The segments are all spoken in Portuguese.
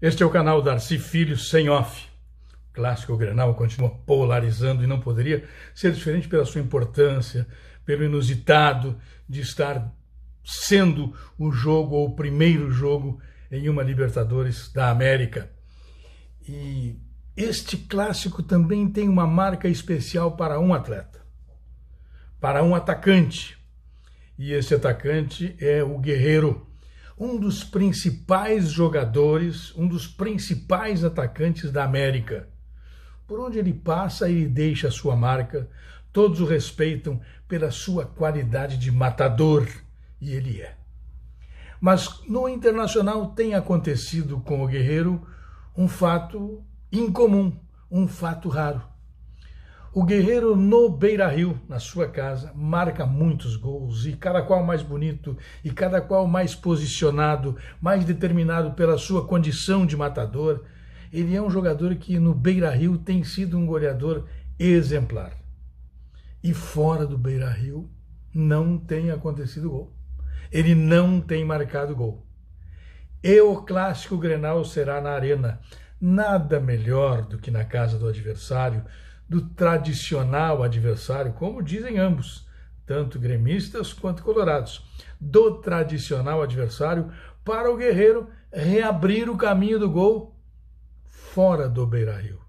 Este é o canal Darcy Filho Sem Off. O clássico Grenal continua polarizando e não poderia ser diferente pela sua importância, pelo inusitado de estar sendo o jogo ou o primeiro jogo em uma Libertadores da América. E este clássico também tem uma marca especial para um atleta, para um atacante. E esse atacante é o Guerreiro um dos principais jogadores, um dos principais atacantes da América. Por onde ele passa, ele deixa a sua marca, todos o respeitam pela sua qualidade de matador, e ele é. Mas no internacional tem acontecido com o Guerreiro um fato incomum, um fato raro. O guerreiro no Beira Rio, na sua casa, marca muitos gols e cada qual mais bonito e cada qual mais posicionado, mais determinado pela sua condição de matador. Ele é um jogador que no Beira Rio tem sido um goleador exemplar. E fora do Beira Rio não tem acontecido gol. Ele não tem marcado gol. E o clássico Grenal será na Arena. Nada melhor do que na casa do adversário do tradicional adversário, como dizem ambos, tanto gremistas quanto colorados, do tradicional adversário para o Guerreiro reabrir o caminho do gol fora do Beira-Rio.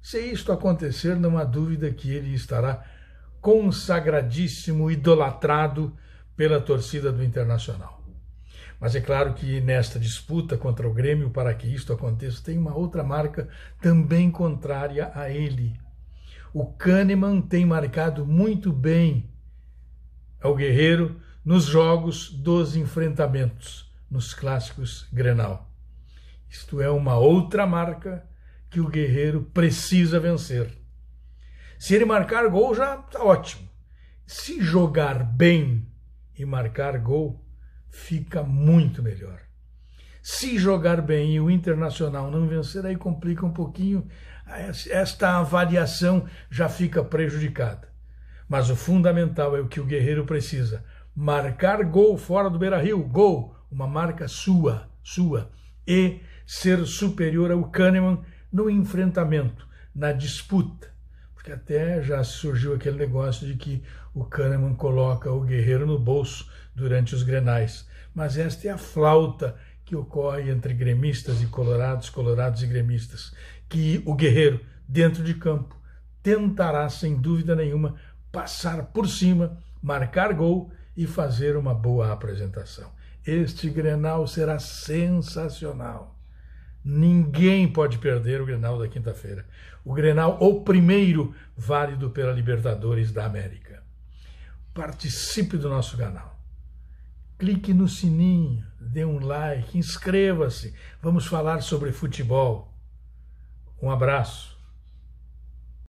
Se isto acontecer, não há dúvida que ele estará consagradíssimo, idolatrado pela torcida do Internacional. Mas é claro que nesta disputa contra o Grêmio, para que isto aconteça, tem uma outra marca também contrária a ele, o Kahneman tem marcado muito bem ao Guerreiro nos jogos dos enfrentamentos, nos clássicos Grenal. Isto é uma outra marca que o Guerreiro precisa vencer. Se ele marcar gol, já está ótimo. Se jogar bem e marcar gol, fica muito melhor. Se jogar bem e o Internacional não vencer, aí complica um pouquinho, esta avaliação já fica prejudicada. Mas o fundamental é o que o Guerreiro precisa: marcar gol fora do Beira Rio, gol, uma marca sua, sua, e ser superior ao Kahneman no enfrentamento, na disputa. Porque até já surgiu aquele negócio de que o Kahneman coloca o Guerreiro no bolso durante os grenais. Mas esta é a flauta que ocorre entre gremistas e colorados, colorados e gremistas, que o guerreiro, dentro de campo, tentará, sem dúvida nenhuma, passar por cima, marcar gol e fazer uma boa apresentação. Este Grenal será sensacional. Ninguém pode perder o Grenal da quinta-feira. O Grenal, o primeiro válido pela Libertadores da América. Participe do nosso canal clique no sininho, dê um like, inscreva-se. Vamos falar sobre futebol. Um abraço.